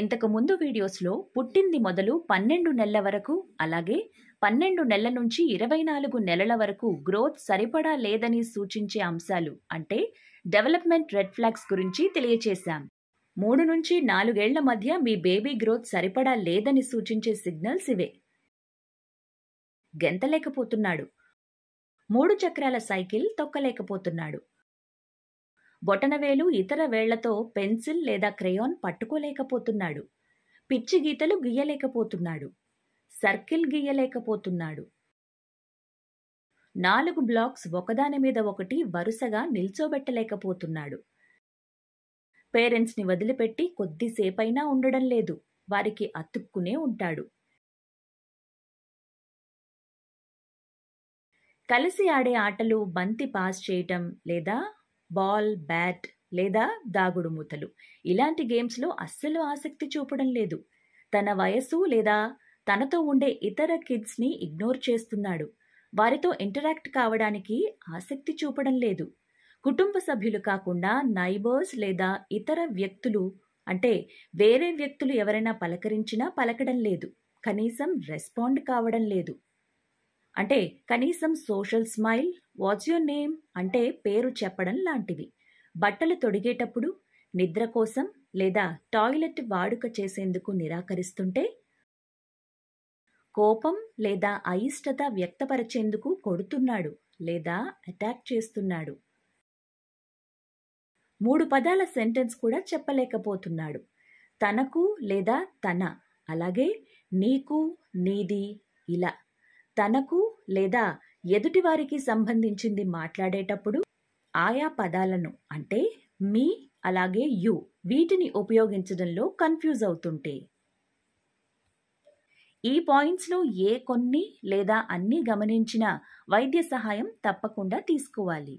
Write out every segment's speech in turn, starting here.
ఇంతకు ముందు వీడియోస్లో పుట్టింది మొదలు పన్నెండు నెలల వరకు అలాగే పన్నెండు నెలల నుంచి ఇరవై నాలుగు నెలల వరకు గ్రోత్ సరిపడా లేదని సూచించే అంశాలు అంటే డెవలప్మెంట్ రెడ్ ఫ్లాగ్స్ గురించి తెలియచేశాం మూడు నుంచి నాలుగేళ్ల మధ్య మీ బేబీ గ్రోత్ సరిపడా లేదని సూచించే సిగ్నల్స్ ఇవే గెంతలేకపోతున్నాడు మూడు చక్రాల సైకిల్ తొక్కలేకపోతున్నాడు బొటనవేలు ఇతర వేళ్లతో పెన్సిల్ లేదా క్రేయాన్ పట్టుకోలేకపోతున్నాడు పిచ్చి గీతలు గీయలేకపోతున్నాడు సర్కిల్ గీయలేకపోతున్నాడు నాలుగు బ్లాక్స్ ఒకదాని మీద ఒకటి వరుసగా నిల్చోబెట్టలేకపోతున్నాడు పేరెంట్స్ని వదిలిపెట్టి కొద్దిసేపైనా ఉండడం లేదు వారికి అతుక్కునే ఉంటాడు కలిసి ఆడే ఆటలు బంతి పాస్ చేయటం లేదా బాల్ బ్యాట్ లేదా దాగుడు మూతలు ఇలాంటి గేమ్స్లో అస్సలు ఆసక్తి చూపడం లేదు తన వయస్సు లేదా తనతో ఉండే ఇతర కిడ్స్ని ఇగ్నోర్ చేస్తున్నాడు వారితో ఇంటరాక్ట్ కావడానికి ఆసక్తి చూపడం లేదు కుటుంబ సభ్యులు కాకుండా నైబర్స్ లేదా ఇతర వ్యక్తులు అంటే వేరే వ్యక్తులు ఎవరైనా పలకరించినా పలకడం లేదు కనీసం రెస్పాండ్ కావడం లేదు అంటే కనీసం social smile what's your name అంటే పేరు చెప్పడం లాంటివి బట్టలు తొడిగేటప్పుడు నిద్ర కోసం లేదా టాయిలెట్ వాడుక చేసేందుకు నిరాకరిస్తుంటే కోపం లేదా అయిష్టత వ్యక్తపరిచేందుకు కొడుతున్నాడు లేదా అటాక్ చేస్తున్నాడు మూడు పదాల సెంటెన్స్ కూడా చెప్పలేకపోతున్నాడు తనకు లేదా తన అలాగే నీకు నీది ఇలా తనకు లేదా ఎదుటివారికి సంబంధించింది మాట్లాడేటప్పుడు ఆయా పదాలను అంటే మీ అలాగే యు వీటిని ఉపయోగించడంలో కన్ఫ్యూజ్ అవుతుంటే ఈ పాయింట్స్లో ఏ కొన్ని లేదా అన్నీ గమనించిన వైద్య సహాయం తప్పకుండా తీసుకోవాలి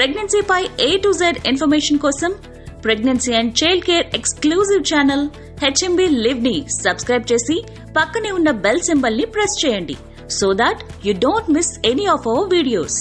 ప్రెగ్నెన్సీపై ఏ టు జెడ్ ఇన్ఫర్మేషన్ కోసం pregnancy and child care exclusive channel HMB live ని సబ్స్క్రైబ్ చేసి పక్కనే ఉన్న బెల్ సింబల్ ని ప్రెస్ చేయండి so that you don't miss any of our videos